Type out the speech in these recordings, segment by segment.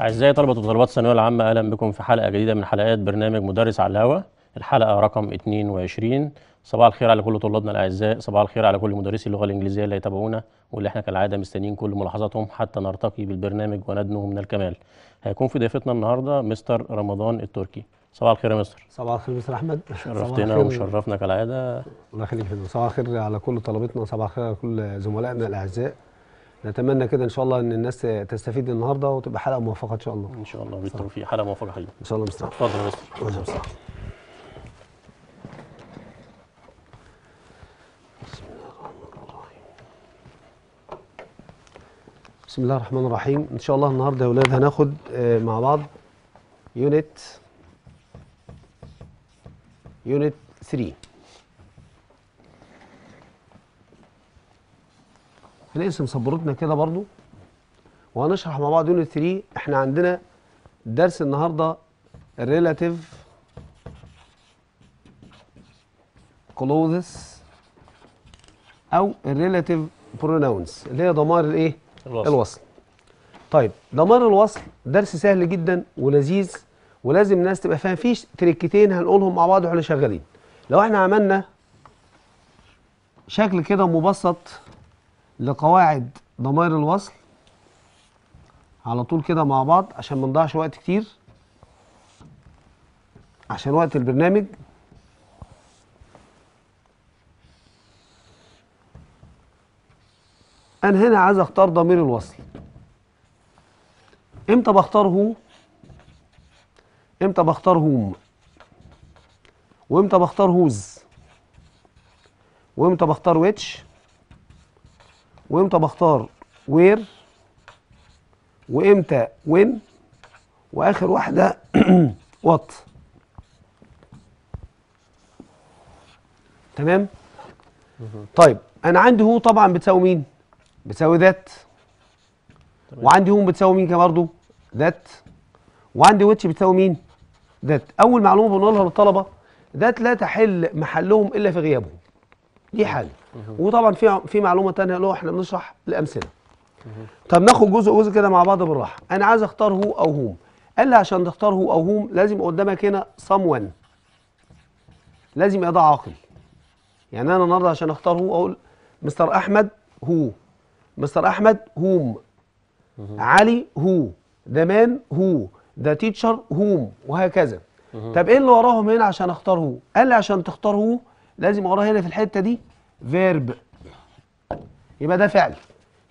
أعزائي طلبة وطالبات الثانوية العامة أهلا بكم في حلقة جديدة من حلقات برنامج مدرس على الهوا الحلقة رقم 22 صباح الخير على كل طلابنا الأعزاء صباح الخير على كل مدرسي اللغة الإنجليزية اللي يتابعونا واللي احنا كالعادة مستنيين كل ملاحظاتهم حتى نرتقي بالبرنامج وندنو من الكمال هيكون في ضيفتنا النهاردة مستر رمضان التركي صباح الخير يا مستر صباح الخير مستر احمد شرفتنا وشرفنا كالعاده الله يخليك صباح الخير على كل طلبتنا صباح الخير على كل زملائنا الاعزاء نتمنى كده ان شاء الله ان الناس تستفيد النهارده وتبقى حلقه موفقه ان شاء الله ان شاء الله بالتوفيق حلقه موفقه حلوه ان شاء الله مستر اتفضل يا مستر مستر بسم الله الرحمن الرحيم ان شاء الله النهارده يا اولاد هناخد آه، مع بعض يونت يونت 3 الاسم صبرتنا كده برضو وهنشرح مع بعض يونت 3 احنا عندنا درس النهارده الريلاتيف كلوزس او الريلاتيف بروناونس اللي هي ضمائر الايه الوصل. الوصل طيب ضمائر الوصل درس سهل جدا ولذيذ ولازم الناس تبقى فاهم فيه تريكتين هنقولهم مع بعض واحنا شغالين لو احنا عملنا شكل كده مبسط لقواعد ضمائر الوصل على طول كده مع بعض عشان ما نضيعش وقت كتير عشان وقت البرنامج انا هنا عايز اختار ضمير الوصل امتى بختاره امتى بختار هوم وامتى بختار هوز وامتى بختار ويتش وامتى بختار وير وامتى وين واخر واحده وات تمام طيب انا عندي هو طبعا بتساوي مين بتساوي ذات وعندي هو بتساوي مين كده برضه ذات وعندي ويتش بتساوي مين ذات اول معلومه بنقولها للطلبه ذات لا تحل محلهم الا في غيابهم دي حاجه وطبعا في في معلومه ثانيه اللي هو احنا بنشرح الامثله طب ناخد جزء جزء كده مع بعض بالراحه انا عايز اختار هو او هوم قال لي عشان تختار هو او هوم لازم قدامك هنا someone لازم يبقى ده عاقل يعني انا النهارده عشان اختار هو اقول مستر احمد هو مستر احمد هوم علي هو ذا مان هو ذا تيتشر هوم وهكذا طب ايه اللي وراهم هنا عشان اختار هو قال لي عشان تختار هو لازم وراه هنا في الحته دي فيرب يبقى ده فعل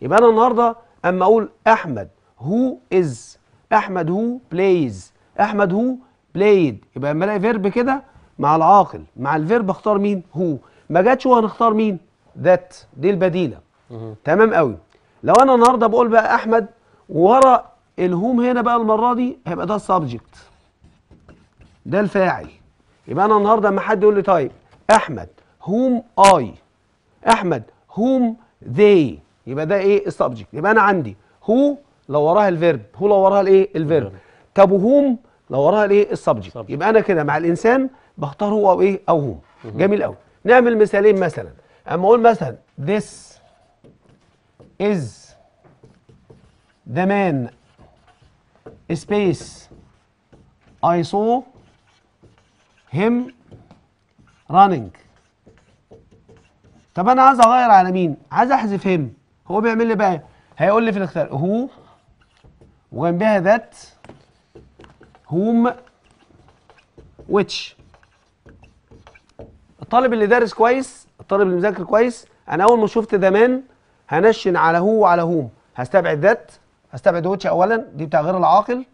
يبقى انا النهارده اما اقول احمد هو از احمد هو بلايز احمد هو بلايد يبقى اما الاقي فيرب كده مع العاقل مع الفيرب اختار مين هو ما جاتش وهنختار مين ذات دي البديله تمام قوي لو انا النهارده بقول بقى احمد ورا الهوم هنا بقى المره دي هيبقى ده السبجكت ده الفاعل يبقى انا النهارده اما حد يقول لي طيب احمد هوم اي احمد whom they يبقى ده ايه السبجكت يبقى انا عندي هو لو وراها الفيرب هو لو وراها الايه الفيرب طب وهم لو وراها الايه السبجكت يبقى انا كده مع الانسان بختار هو او ايه او هو جميل قوي نعمل مثالين مثلا اما اقول مثلا this is the man space I saw him running طب انا عايز اغير على مين عايز احذف هم هو بيعمل لي بقى هيقول لي في الاختيار هو وجنبها ذات هوم ويتش الطالب اللي دارس كويس الطالب اللي مذاكر كويس انا اول ما شفت ذا مان هنشن على هو وعلى هوم هستبعد ذات هستبعد ويتش اولا دي بتاع غير العاقل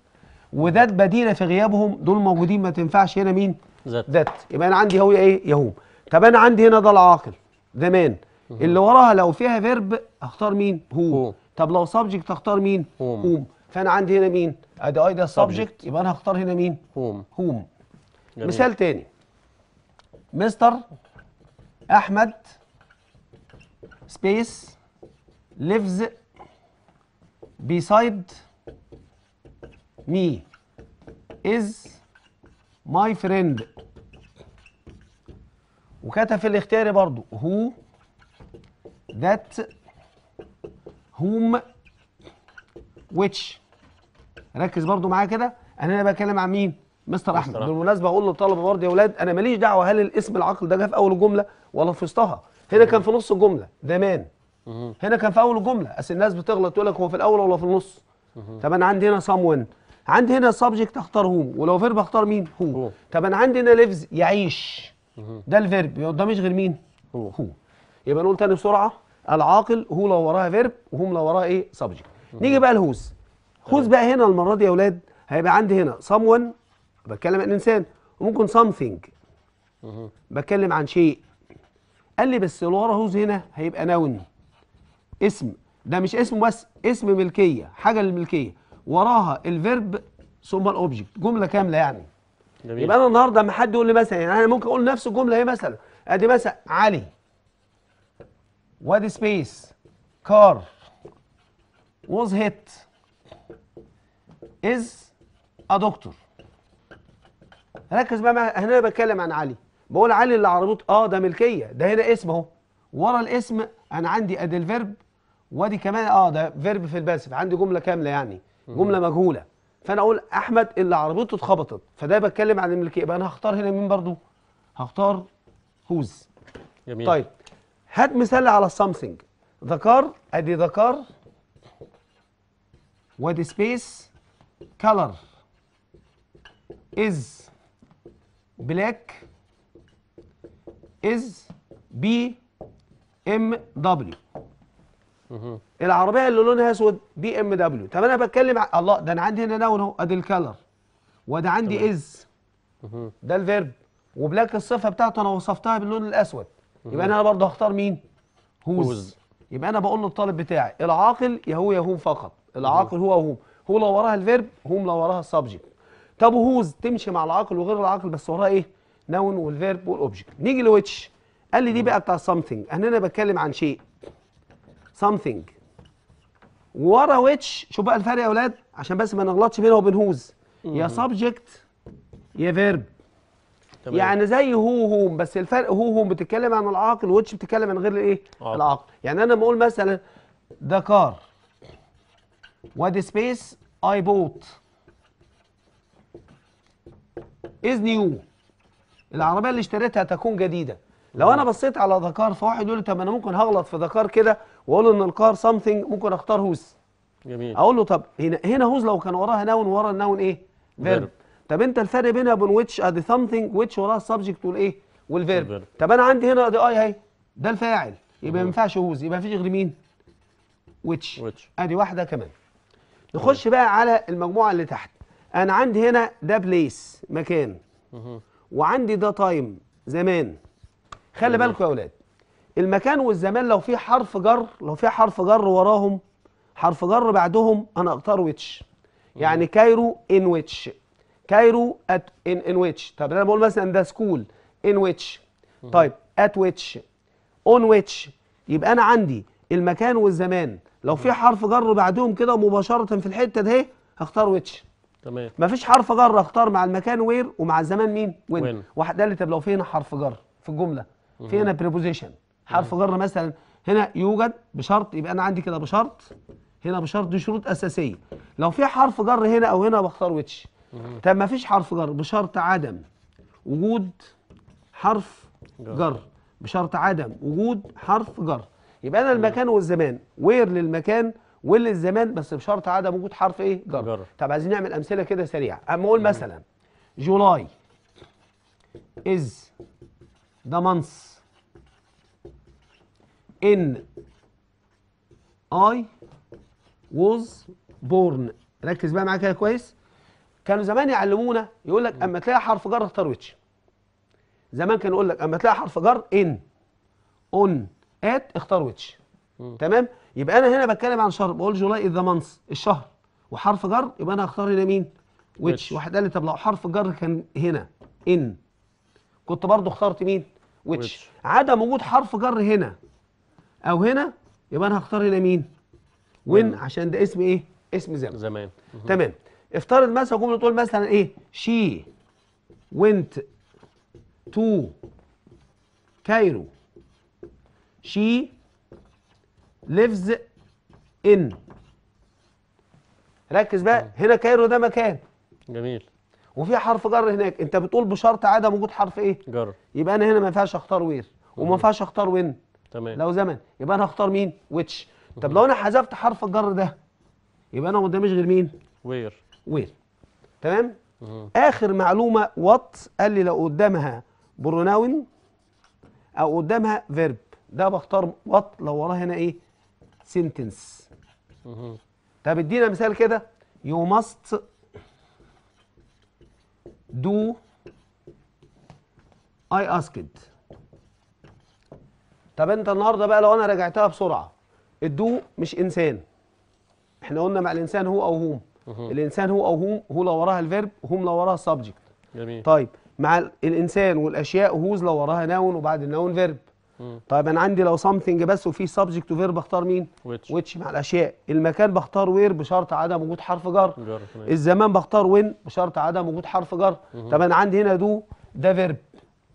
وذات بديله في غيابهم دول موجودين ما تنفعش هنا مين ذات يبقى انا عندي هو ايه يا هوم طب انا عندي هنا ده العاقل زمان اللي وراها لو فيها فيرب اختار مين هو طب لو سبجكت اختار مين هوم فانا عندي هنا مين ادي اي ده سبجكت يبقى انا هختار هنا مين هوم هوم مثال تاني مستر احمد سبيس ليفز beside me is my friend وكتب في الاختياري برضو هو ذات هوم ويتش ركز برضو معايا كده انا هنا بتكلم عن مين مستر احمد بالمناسبه اقول للطلبه برضه يا اولاد انا ماليش دعوه هل الاسم العقل ده جه في اول الجمله ولا في وسطها هنا كان في نص الجمله زمان هنا كان في اول الجمله اصل الناس بتغلط تقول لك هو في الاول ولا في النص طب انا عندي هنا وين عندي هنا سبجكت اختار هوم ولو فيرب اختار مين هو طب انا عندي هنا ليفز يعيش ده الفيرب يبقى قدامي غير مين هو هو يبقى نقول تاني بسرعه العاقل هو لو وراها فيرب وهم لو وراها ايه سبجكت نيجي بقى لهوز هوز بقى هنا المره دي يا اولاد هيبقى عندي هنا someone بتكلم عن انسان وممكن سمثينج بتكلم عن شيء قال لي بس لو ورا هوز هنا هيبقى نون اسم ده مش اسم بس اسم ملكيه حاجه للملكيه وراها الفيرب ثم الاوبجكت جمله كامله يعني جميل. يبقى انا النهارده ما حد يقول لي مثلا يعني انا ممكن اقول نفس الجمله اهي مثلا ادي مثلا علي وادي سبيس كار ووز هيت از ا دكتور ركز بقى هنا انا بتكلم عن علي بقول علي اللي عربوط اه ده ملكيه ده هنا اسم اهو ورا الاسم انا عندي ادي الفيرب وادي كمان اه ده فيرب في الباسف عندي جمله كامله يعني جمله مجهوله فانا اقول احمد اللي عربيته اتخبطت فده بتكلم عن الملكيه يبقى انا هختار هنا مين برضو هختار هوز جميل طيب هات مثال على السامسونج ذكر ادي ذكر وادي سبيس كلر از بلاك از بي ام دبليو العربيه اللي لونها اسود بي ام دبليو طب انا بتكلم ع... الله ده انا عندي هنا لون اهو ادي الكالر وده عندي از ده الفيرب وبلاك الصفه بتاعته انا وصفتها باللون الاسود يبقى انا برضه هختار مين هوز يبقى انا بقول للطالب بتاعي العاقل يا هو يا هو فقط العاقل هو هو هو لو وراها الفيرب هوم لو وراها السبجكت طب هوز تمشي مع العاقل وغير العاقل بس وراها ايه نون والفيرب والاوبجكت نيجي لويتش قال لي دي بقى بتاع سمثينج انا بتكلم عن شيء something ورا which شوف بقى الفرق يا اولاد عشان بس ما نغلطش بينه وبين هوز يا subject يا فيرب يعني زي هو هوم بس الفرق هو هوم بتتكلم عن العاقل ويتش بتتكلم عن غير الايه العاقل يعني انا لما اقول مثلا ذا كار وادي سبيس اي بوت از نيو العربيه اللي اشتريتها تكون جديده لو انا بصيت على ذكر فواحد يقول لي طب انا ممكن هغلط في ذكر كده واقول ان الكار سمثينج ممكن اختار هوز جميل اقول له طب هنا هنا هوز لو كان وراها ناون ورا الناون ايه فيرب طب انت الفرق بينها وبين ويتش ادي سمثينج ويتش وراها السبجكت والايه والفيرب طب انا عندي هنا ادي اي اهي ده الفاعل يبقى ما ينفعش هوز يبقى ما فيش غير مين ويتش ادي واحده كمان نخش مم. بقى على المجموعه اللي تحت انا عندي هنا ده بليس مكان مم. وعندي ده تايم زمان خلي بالكم يا اولاد المكان والزمان لو في حرف جر لو في حرف جر وراهم حرف جر بعدهم انا اختار ويتش يعني كايرو ان ويتش كايرو ات ان ان ويتش طب انا بقول مثلا ذا سكول ان ويتش طيب ات ويتش اون ويتش يبقى انا عندي المكان والزمان لو في حرف جر بعدهم كده مباشره في الحته ده هختار ويتش تمام مفيش حرف جر اختار مع المكان وير ومع الزمان مين وين, وين. واحده اللي طب لو في هنا حرف جر في الجمله في هنا بريبوزيشن حرف جر مثلا هنا يوجد بشرط يبقى انا عندي كده بشرط هنا بشرط دي شروط اساسيه لو في حرف جر هنا او هنا بختار ويتش طب ما فيش حرف جر بشرط عدم وجود حرف جر بشرط عدم وجود حرف جر يبقى انا المكان والزمان وير للمكان وللزمان للزمان بس بشرط عدم وجود حرف ايه جر, جر. طب عايزين نعمل امثله كده سريعه اما اقول مثلا جولاي از ذا مانث ان اي ووز بورن ركز بقى معايا كده كويس كانوا زمان يعلمونا يقول لك اما تلاقي حرف جر اختار ويتش زمان كان يقول لك اما تلاقي حرف جر ان اون ات اختار ويتش تمام يبقى انا هنا بتكلم عن شهر بقول جولاي ذا مانث الشهر وحرف جر يبقى انا هختار هنا مين ويتش واحد قال لي طب لو حرف جر كان هنا ان كنت برضو اخترت مين ويتش عدم وجود حرف جر هنا او هنا يبقى انا هختار هنا مين وين عشان ده اسم ايه اسم زمان زمان تمام افترض مثلا جمله تقول مثلا ايه شي went to كايرو شي lives in ركز بقى هنا كايرو ده مكان جميل وفي حرف جر هناك انت بتقول بشرط عدم وجود حرف ايه جر يبقى انا هنا ما ينفعش اختار وير وما ينفعش اختار وين تمام لو زمن يبقى انا هختار مين ويتش طب لو انا حذفت حرف الجر ده يبقى انا قدامي غير مين وير وير تمام اخر معلومه وات قال لي لو قدامها بروناون او قدامها فيرب ده بختار وات لو وراه هنا ايه سنتنس طب ادينا مثال كده يو ماست دو اي اسكت طب انت النهارده بقى لو انا راجعتها بسرعه الضوء مش انسان احنا قلنا مع الانسان هو او هوم الانسان هو او هوم هو لو وراها الفيرب هوم لو وراها السبجكت جميل طيب مع الانسان والاشياء هوز لو وراها ناون وبعد الناون فيرب طيب انا عندي لو سمثينج بس وفي سبجكت وفيرب اختار مين ويتش. ويتش مع الاشياء المكان بختار وير بشرط عدم وجود حرف جر الزمان بختار وين بشرط عدم وجود حرف جر طب انا عندي هنا دو ده فيرب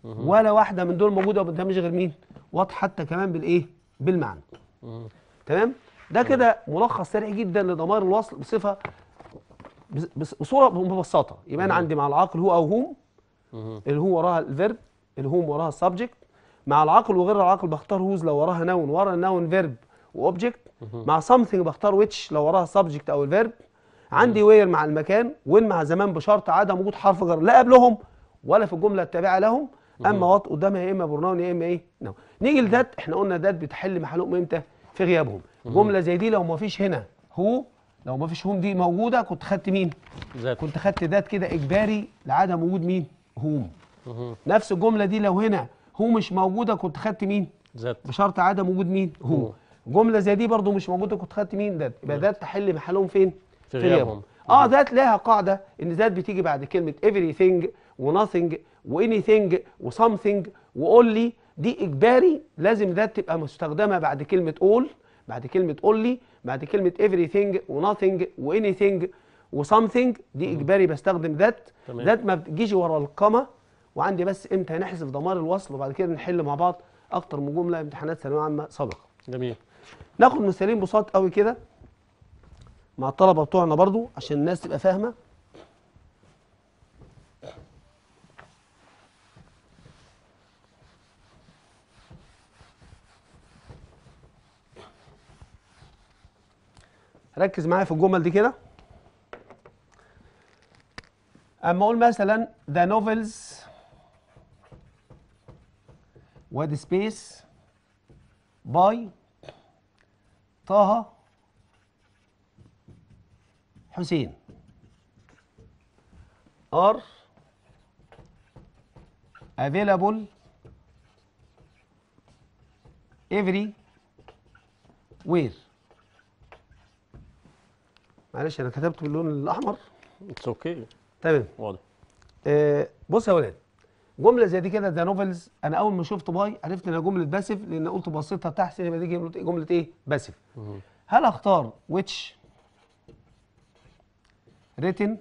ولا واحده من دول موجوده قدامي غير مين واضحه حتى كمان بالايه بالمعنى تمام ده كده ملخص سريع جدا لضمائر الوصل بصفه بصوره مبسطه يبقى انا عندي مع العاقل هو او هم اللي هو وراها الفيرب اللي هم وراها السبجكت مع العاقل وغير العاقل بختار هوز لو وراها ناون، ورا الناون فيرب واوبجكت مع something بختار ويتش لو وراها سبجكت او الفيرب عندي وير مع المكان وين مع زمان بشرط عدم وجود حرف جر لا قبلهم ولا في الجمله التابعه لهم اما وط قدامها يا اما برنامج يا اما ايه نو نيجي لذات احنا قلنا ذات بتحل محلهم امتى في غيابهم جمله زي دي لو ما فيش هنا هو لو ما فيش هوم دي موجوده كنت خدت مين ذات كنت خدت ذات كده اجباري لعدم وجود مين هوم نفس الجمله دي لو هنا هو مش موجوده كنت خدت مين ذات بشرط عدم وجود مين هو جمله زي دي برضو مش موجوده كنت خدت مين دات يبقى ذات تحل محلهم فين في غيابهم اه ذات لها قاعده ان ذات بتيجي بعد كلمه everything و nothing واني ثينج وسمثينج واونلي دي اجباري لازم ده تبقى مستخدمه بعد كلمه اول بعد كلمه اولي بعد كلمه everything وناثينج واني ثينج وسمثينج دي اجباري بستخدم ذات ذات ما بتجيش ورا القمه وعندي بس امتى هنحذف ضمار الوصل وبعد كده نحل مع بعض اكتر من جمله امتحانات ثانويه عامه سابقه جميل ناخد مثالين بساط قوي كده مع الطلبه بتوعنا برضو عشان الناس تبقى فاهمه ركز معايا في الجمل دي كده اما اقول مثلا ذا نوفلز واد سبيس باي طه حسين ار available every where معلش انا كتبت باللون الاحمر اتس اوكي تمام واضح آه، بص يا ولاد جمله زي دي كده ده نوفلز انا اول ما شفت باي عرفت انها جمله باسف لان قلت بصيتها تحت يبقى دي جمله إيه؟ جمله ايه باسف هل اختار ويتش ريتن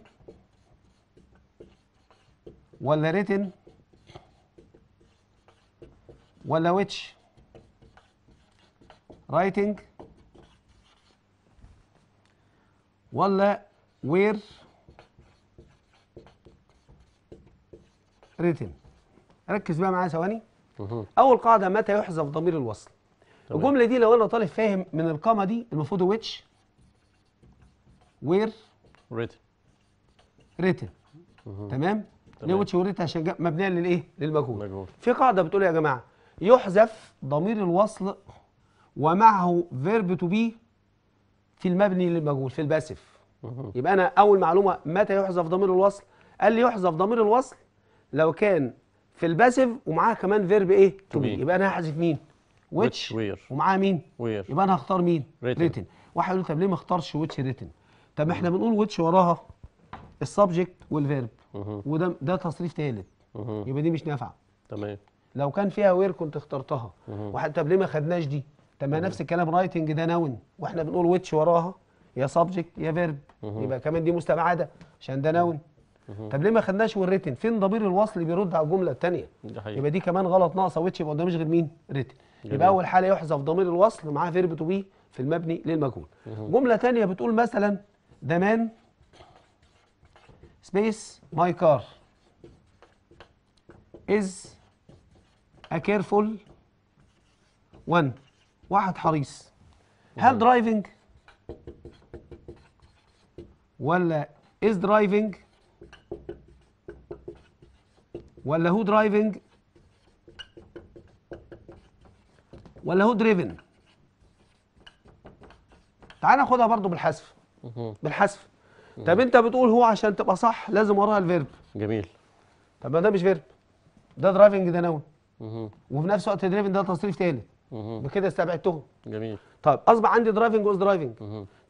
ولا ريتن ولا ويتش رايتنج ولا وير ريتن ركز بقى معايا ثواني اول قاعده متى يحذف ضمير الوصل طبعا. الجمله دي لو انا طالب فاهم من القامه دي المفروض ويتش وير ريتن ريتن تمام ليه ويتش وريتن عشان مبنيه للايه للمجهول في قاعده بتقول يا جماعه يحذف ضمير الوصل ومعه فيرب تو بي في المبني للمجهول في الباسف يبقى انا اول معلومه متى يحذف ضمير الوصل قال لي يحذف ضمير الوصل لو كان في الباسف ومعاه كمان فيرب ايه تو بي يبقى انا هحذف مين ويتش ومعاه مين وير. يبقى انا هختار مين ريتن واحد يقول طب ليه ما اختارش ويتش ريتن طب احنا بنقول ويتش وراها السبجكت والفيرب وده ده تصريف ثالث يبقى دي مش نافعه تمام لو كان فيها وير كنت اخترتها واحد طب ليه ما خدناش دي ما نفس الكلام رايتنج ده نون واحنا بنقول ويتش وراها يا سبجكت يا فيرب يبقى كمان دي مستبعده عشان ده نون طب ليه ما خدناش والريتن فين ضمير الوصل اللي بيرد على الجمله الثانيه يبقى دي كمان غلط ناقصه ويتش يبقى قدامش غير مين ريتن يبقى اول حاله يحذف ضمير الوصل معاه فيرب تو بي في المبني للمجهول جمله ثانيه بتقول مثلا ذا مان سبيس ماي كار از ا كيرفول one واحد حريص هل درايفنج ولا از درايفنج ولا هو درايفنج ولا هو دريفن تعال ناخدها برضو بالحذف بالحذف طب انت بتقول هو عشان تبقى صح لازم وراها الفيرب جميل طب ما ده مش فيرب ده درايفنج ده نون وفي نفس الوقت دريفن ده تصريف تاني بكده استبعدتهم جميل طيب اصبح عندي درايفنج واز درايفنج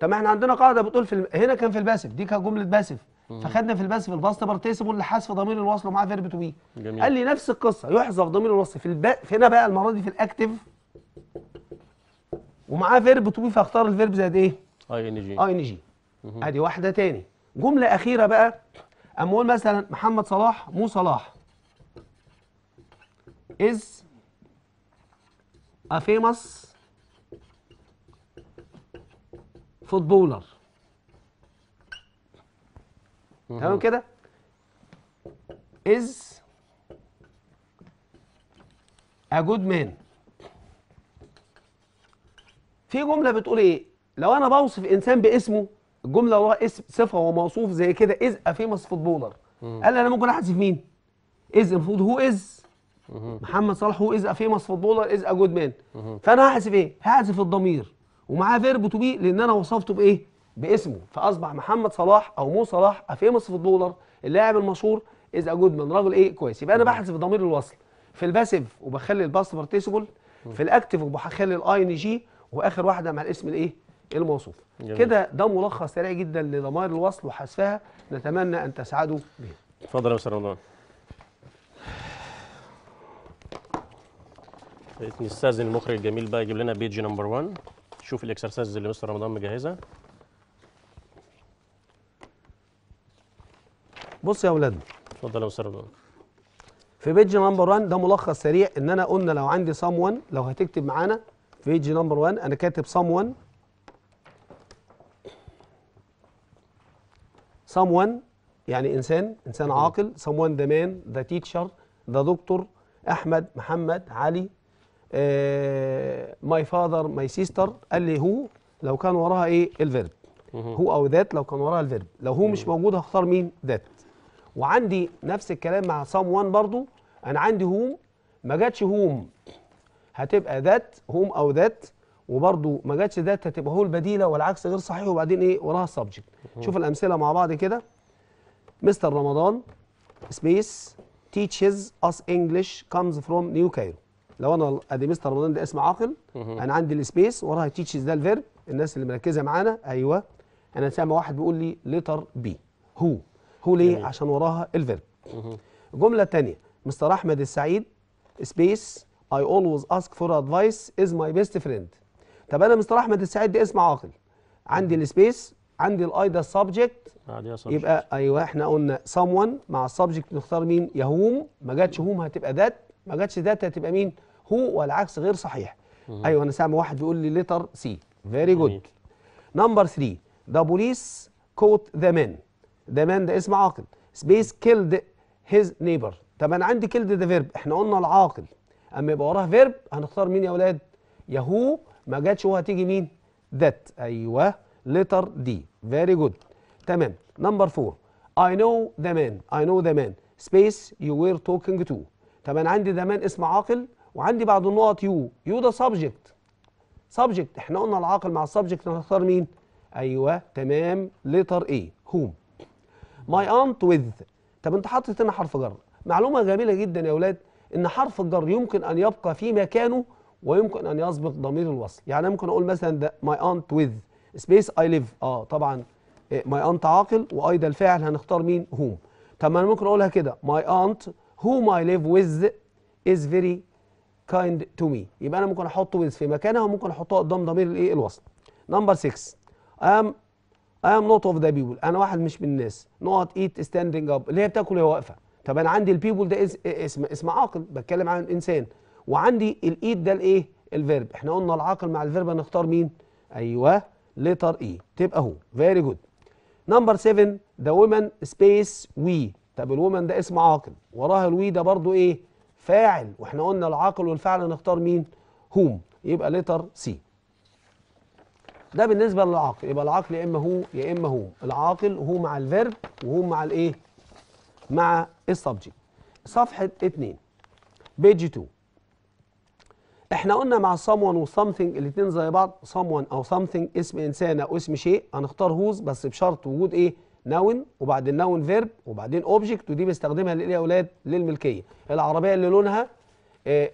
طب احنا عندنا قاعده بتقول في الم... هنا كان في الباسف دي كانت جمله باسف فخدنا في الباسف الباست بارتيسيبل حذف ضمير الوصل ومعاه فيرب تو بي قال لي نفس القصه يحذف ضمير الوصل في الب... هنا بقى المره دي في الاكتف ومعاه فيرب تو بي فاختار الفيرب زائد ايه اي ان جي اي ان جي ادي واحده تاني جمله اخيره بقى اما اقول مثلا محمد صلاح مو صلاح از a famous footballer تمام كده is a good man في جمله بتقول ايه لو انا بوصف انسان باسمه الجمله هو اسم صفه وموصوف زي كده از ا فيمس فوتبولر قال انا ممكن احذف مين از المفروض هو از محمد صلاح هو از فيمس فوتبولر از ا جود مان فانا هحذف ايه؟ هحذف الضمير ومعاه فيرب تو بي لان انا وصفته بايه؟ باسمه فاصبح محمد صلاح او مو صلاح افيمس فوتبولر اللاعب المشهور از ا جود مان راجل ايه كويس يبقى انا بحذف ضمير الوصل في الباسيف وبخلي الباست بارتيسيبل في الاكتيف وبخلي الاي ان جي واخر واحده مع الاسم الايه؟ الموصوف كده ده ملخص سريع جدا لضمائر الوصل وحذفها نتمنى ان تسعدوا بها اتفضل يا استاذ رمضان نستاذن المخرج الجميل بقى يجيب لنا بيج نمبر 1 شوف الاكسرسايز اللي مستر رمضان مجهزها بص يا اولاد اتفضل يا مستر رمضان في بيج نمبر 1 ده ملخص سريع ان انا قلنا لو عندي سام 1 لو هتكتب معانا في بيج نمبر 1 انا كاتب سام 1 سام 1 يعني انسان انسان عاقل سام 1 ذا مان ذا تيتشر ذا دكتور احمد محمد علي ماي فاذر ماي سيستر قال لي هو لو كان وراها ايه الفيرب هو او ذات لو كان وراها الفيرب لو هو مش موجود هختار مين ذات وعندي نفس الكلام مع سام وان برضو انا عندي هوم ما جاتش هوم هتبقى ذات هوم او ذات وبرضو ما جاتش ذات هتبقى هو البديله والعكس غير صحيح وبعدين ايه وراها السبجكت شوف الامثله مع بعض كده مستر رمضان سبيس تيتشز اس انجلش كمز فروم نيو كايرو لو انا ادي مستر رمضان ده اسم عاقل انا عندي السبيس وراها تيتشز ده الفيرب الناس اللي مركزه معانا ايوه انا سامع واحد بيقول لي ليتر بي هو هو ليه جميل. عشان وراها الفيرب جمله ثانيه مستر احمد السعيد سبيس اي اولويز اسك فور ادفايس از ماي بيست فريند طب انا مستر احمد السعيد ده اسم عاقل عندي السبيس عندي الاي ده السبجكت يبقى ايوه احنا قلنا سام مع السبجكت نختار مين يهوم ما جاتش هوم هتبقى ذات ما جاتش داتا تبقى مين هو والعكس غير صحيح ايوه انا سامع واحد بيقول لي ليتر سي فيري جود نمبر 3 ذا بوليس كوت ذا مان ذا مان ده اسم عاقل سبيس كيلد هيز نيبر طب انا عندي كيلد ذا فيرب احنا قلنا العاقل اما يبقى وراها فيرب هنختار مين يا اولاد هو ما جاتش هو هتيجي مين ذات ايوه ليتر دي فيري جود تمام نمبر 4 I know the man I know the man space you were talking to طب انا عندي زمان اسم عاقل وعندي بعض النقط يو يو ده سبجكت سبجكت احنا قلنا العاقل مع السبجكت هنختار مين ايوه تمام لتر ايه هوم ماي انت وذ طب انت حاطط هنا حرف جر معلومه جميله جدا يا اولاد ان حرف الجر يمكن ان يبقى في مكانه ويمكن ان يسبق ضمير الوصل يعني ممكن اقول مثلا ده ماي انت وذ سبيس اي ليف اه طبعا ماي انت عاقل واي ده الفاعل هنختار مين هوم طب ما انا ممكن اقولها كده ماي انت whom I live with is very kind to me يبقى انا ممكن احط with في مكانها وممكن احطها قدام ضمير الايه الوصل نمبر 6 I am I am not of the people انا واحد مش من الناس not eat standing up اللي هي بتاكل وهي واقفه طب انا عندي البيبول ده اسم اسم عاقل بتكلم عن انسان وعندي الايد ده الايه الفيرب احنا قلنا العاقل مع الفيرب هنختار مين ايوه letter E تبقى هو فيري جود نمبر 7 the woman space we طب الومن ده اسم عاقل وراها الوي ده برضو ايه فاعل واحنا قلنا العاقل والفاعل نختار مين هوم يبقى لتر سي ده بالنسبه للعاقل يبقى العاقل يا اما هو يا اما هوم العاقل هو مع الفيرب وهو مع الايه مع السبجكت صفحه 2 بيج 2 احنا قلنا مع someone و something الاثنين زي بعض someone او something اسم انسان او اسم شيء هنختار هوز بس بشرط وجود ايه ناون وبعدين ناون فيرب وبعدين اوبجكت ودي بستخدمها ليه يا اولاد للملكيه العربيه اللي لونها آه،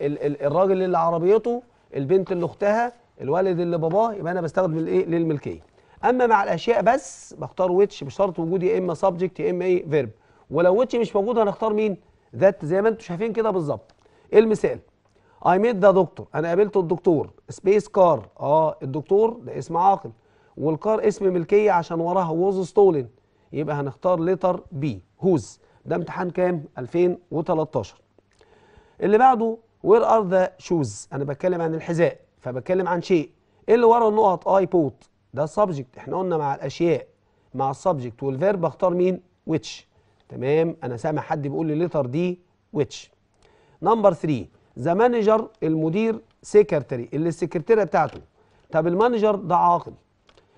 الراجل اللي عربيته البنت اللي اختها الوالد اللي باباه يبقى انا بستخدم الايه للملكيه اما مع الاشياء بس بختار ويتش بشرط وجود يا اما سبجكت يا اما ايه فيرب ولو ويتش مش موجود هنختار مين ذات زي ما انتم شايفين كده بالظبط المثال اي ميت ذا دكتور انا قابلت الدكتور سبيس كار اه الدكتور ده اسم عاقل والكار اسم ملكيه عشان وراها ووز ستولن يبقى هنختار لتر بي هوز ده امتحان كام 2013 اللي بعده وير ار ذا شوز انا بتكلم عن الحذاء فبتكلم عن شيء ايه اللي ورا النقط اي بوت ده سبجكت احنا قلنا مع الاشياء مع السبجكت والفيرب اختار مين ويتش تمام انا سامع حد بيقول لي لتر دي ويتش نمبر 3 ذا مانجر المدير سكرتري اللي السكرتيره بتاعته طب المانجر ده عاقل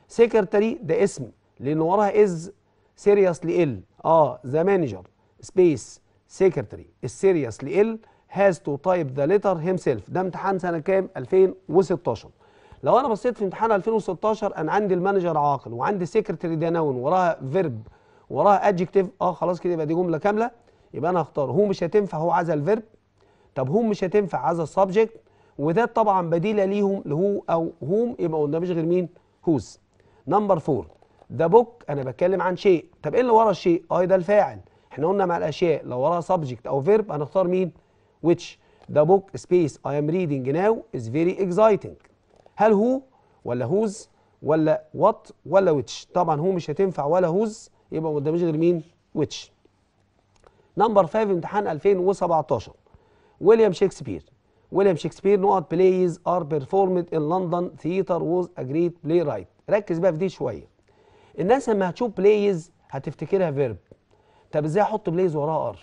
سكرتري ده اسم لان وراها از seriously ill اه the manager space secretary seriously ill has to type the letter himself ده امتحان سنه كام 2016 لو انا بصيت في امتحان 2016 انا عندي المانجر عاقل وعندي سكرتري ده نون وراها فيرب وراها ادجكتيف اه خلاص كده يبقى دي جمله كامله يبقى انا هختار هو مش هتنفع هو عايز الفيرب طب هو مش هتنفع عايز السبجكت وده طبعا بديله ليهم لهو او هوم يبقى قلنا مش غير مين هوز نمبر 4 ده بوك انا بتكلم عن شيء طب ايه اللي ورا الشيء اه ده الفاعل احنا قلنا مع الاشياء لو وراها سبجكت او فيرب هنختار مين ويتش ده بوك سبيس اي ام ريدنج ناو از فيري اكسايتنج هل هو ولا هوز ولا وات ولا ويتش طبعا هو مش هتنفع ولا هوز يبقى ما قدامش غير مين ويتش نمبر 5 امتحان 2017 ويليام شكسبير ويليام شكسبير نقط بلايز ار بيرفورمد ان لندن ثيتر ووز ا جريت بلاي رايت ركز بقى في دي شويه الناس لما هتشوف بلايز هتفتكرها فيرب طب ازاي احط بلايز وراها ار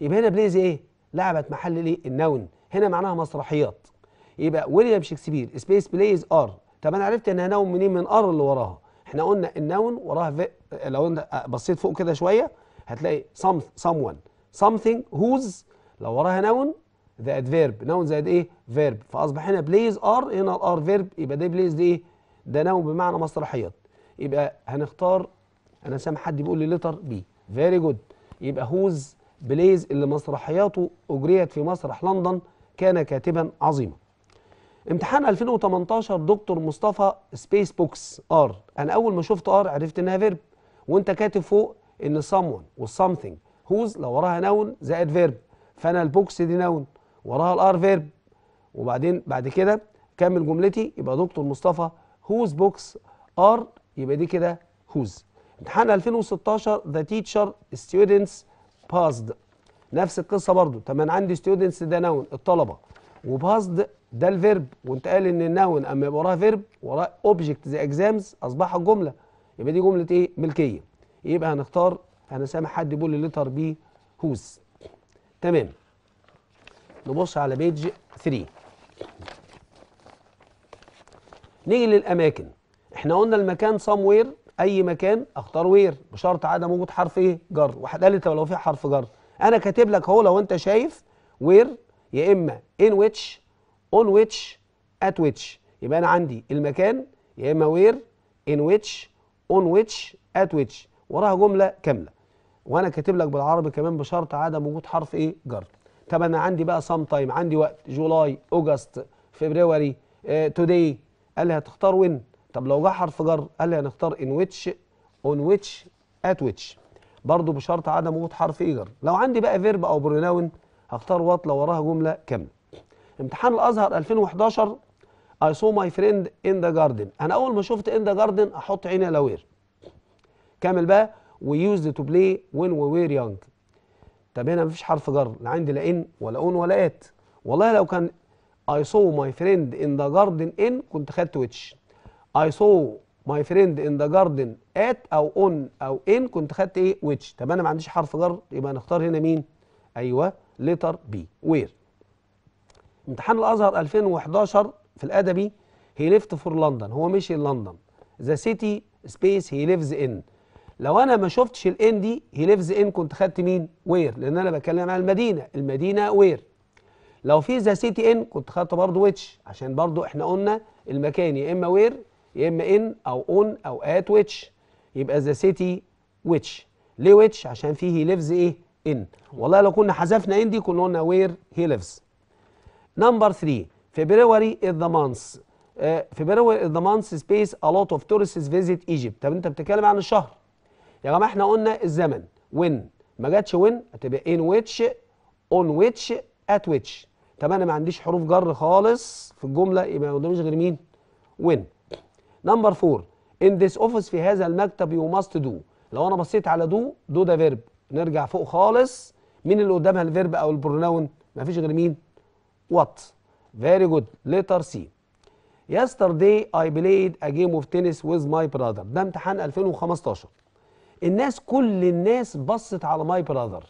يبقى هنا بلايز ايه لعبت محل الايه النون هنا معناها مسرحيات يبقى ويليام شكسبير سبيس بلايز ار طب انا عرفت انها نون منين من ار اللي وراها احنا قلنا النون وراها في... لو انت بصيت فوق كده شويه هتلاقي سم someone سمثينج هوز لو وراها نون ذا فيرب نون زائد ايه فيرب فاصبح هنا بليز ار هنا الار فيرب يبقى ده بليز دي ايه ده نون بمعنى مسرحيات يبقى هنختار انا سامع حد بيقول لي لتر بي فيري جود يبقى هوز بليز اللي مسرحياته اجريت في مسرح لندن كان كاتبا عظيما امتحان 2018 دكتور مصطفى سبيس بوكس ار انا اول ما شفت ار عرفت انها فيرب وانت كاتب فوق ان سامون والسامثينج هوز لو وراها نون زائد فيرب فانا البوكس دي نون وراها الار فيرب وبعدين بعد كده كمل جملتي يبقى دكتور مصطفى هوز بوكس ار يبقى دي كده هوز امتحان 2016 ذا تيشر ستودنتس باسد نفس القصه برضو طب انا عندي ستودنتس ده نون الطلبه وباسد ده الفيرب وانت قال ان النون اما يبقى وراها فيرب وراها اوبجكت زي اكزامز اصبحت جمله يبقى دي جمله ايه ملكيه يبقى هنختار انا سامع حد يقول الليتر بي هوز تمام نبص على بيج 3 نيجي للاماكن احنا قلنا المكان somewhere اي مكان اختار وير بشرط عدم وجود حرف ايه جر قال لو في حرف جر انا كاتب لك اهو لو انت شايف وير يا اما in which on which at which يبقى انا عندي المكان يا اما وير in which on which at which وراها جمله كامله وانا كاتب لك بالعربي كمان بشرط عدم وجود حرف ايه جر طب انا عندي بقى سام تايم عندي وقت جولاي اوجست فبراير توداي آه، قال لي هتختار وين طب لو جه حرف جر قال لي هنختار ان ويتش اون ويتش ات ويتش برضه بشرط عدم وجود حرف ايجر e لو عندي بقى فيرب او بروناون هختار وات لو وراها جمله كامله امتحان الازهر 2011 اي سو ماي فريند ان ذا جاردن انا اول ما شفت ان ذا جاردن احط عيني على وير كامل بقى وي يوزد تو بلاي وين وي وير يونج طب هنا مفيش حرف جر لا عندي لا ان ولا اون ولا ات والله لو كان اي سو ماي فريند ان ذا جاردن ان كنت خدت ويتش I saw my friend in the garden at أو on أو in كنت خدت إيه which طب أنا ما عنديش حرف جر يبقى نختار هنا مين؟ أيوه letter B where امتحان الأزهر 2011 في الأدبي هي ليفت فور لندن هو مشي لندن ذا سيتي سبيس هي ليفز ان لو انا ما شفتش in دي هي ليفز ان كنت خدت مين وير لان انا بتكلم عن المدينه المدينه وير لو في ذا سيتي ان كنت خدت برضه ويتش عشان برضه احنا قلنا المكان يا اما وير يا اما ان او اون او ات ويتش يبقى ذا سيتي ويتش ليه ويتش عشان فيه ليفز ايه ان والله لو كنا حذفنا ان دي كنا قلنا وير هي ليفز نمبر 3 فبراير ذا مانث فبراير ذا مانث سبيس ا لوت اوف تورستس فيزيت ايجيبت طب انت بتتكلم عن الشهر يا جماعه احنا قلنا الزمن وين ما جاتش وين هتبقى ان ويتش اون ويتش ات ويتش طب انا ما عنديش حروف جر خالص في الجمله يبقى ما قدامش غير مين وين نمبر 4 ان ذيس اوفيس في هذا المكتب يو ماست دو لو انا بصيت على دو دو ده فيرب نرجع فوق خالص مين اللي قدامها الفيرب او البروناون مفيش غير مين وات فيري جود ليتر سي يسترداي اي بلايد ا جيم اوف تنس ويز ماي براذر ده امتحان 2015 الناس كل الناس بصت على ماي براذر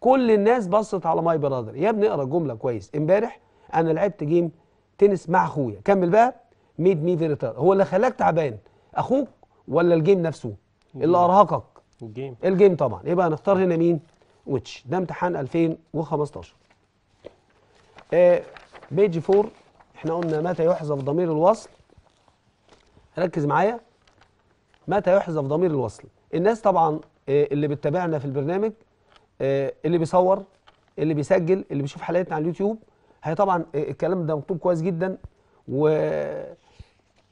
كل الناس بصت على ماي براذر يا ابني اقرا الجمله كويس امبارح انا لعبت جيم تنس مع اخويا كمل بقى ميد مي فيريتال هو اللي خلاك تعبان اخوك ولا الجيم نفسه اللي ارهقك الجيم الجيم طبعا يبقى هنختار هنا مين ويتش ده امتحان 2015 آه بيج 4 احنا قلنا متى يحذف ضمير الوصل ركز معايا متى يحذف ضمير الوصل الناس طبعا آه اللي بتتابعنا في البرنامج آه اللي بيصور اللي بيسجل اللي بيشوف حلقتنا على اليوتيوب هي طبعا آه، الكلام ده مكتوب كويس جدا و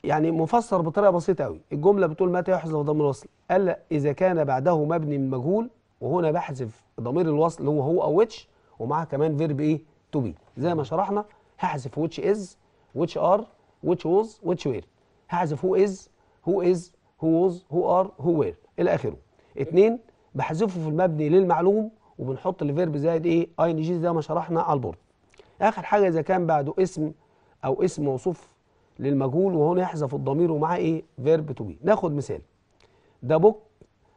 يعني مفسر بطريقه بسيطه قوي الجمله بتقول متى يحذف ضمير الوصل قال اذا كان بعده مبني من مجهول وهنا بحذف ضمير الوصل اللي هو هو او ويتش ومعاه كمان فيرب ايه تو بي زي ما شرحنا هحذف ويتش از ويتش ار ويتش ووز ويتش وير هحذف هو از هو از هو ووز هو ار هو وير الى اخره اتنين بحذفه في المبني للمعلوم وبنحط الفيرب زائد ايه اي ان جي زي ما شرحنا على البورد اخر حاجه اذا كان بعده اسم او اسم موصوف للمجهول وهو يحذف الضمير ومعاه ايه فيرب تو بي ناخد مثال ذا بوك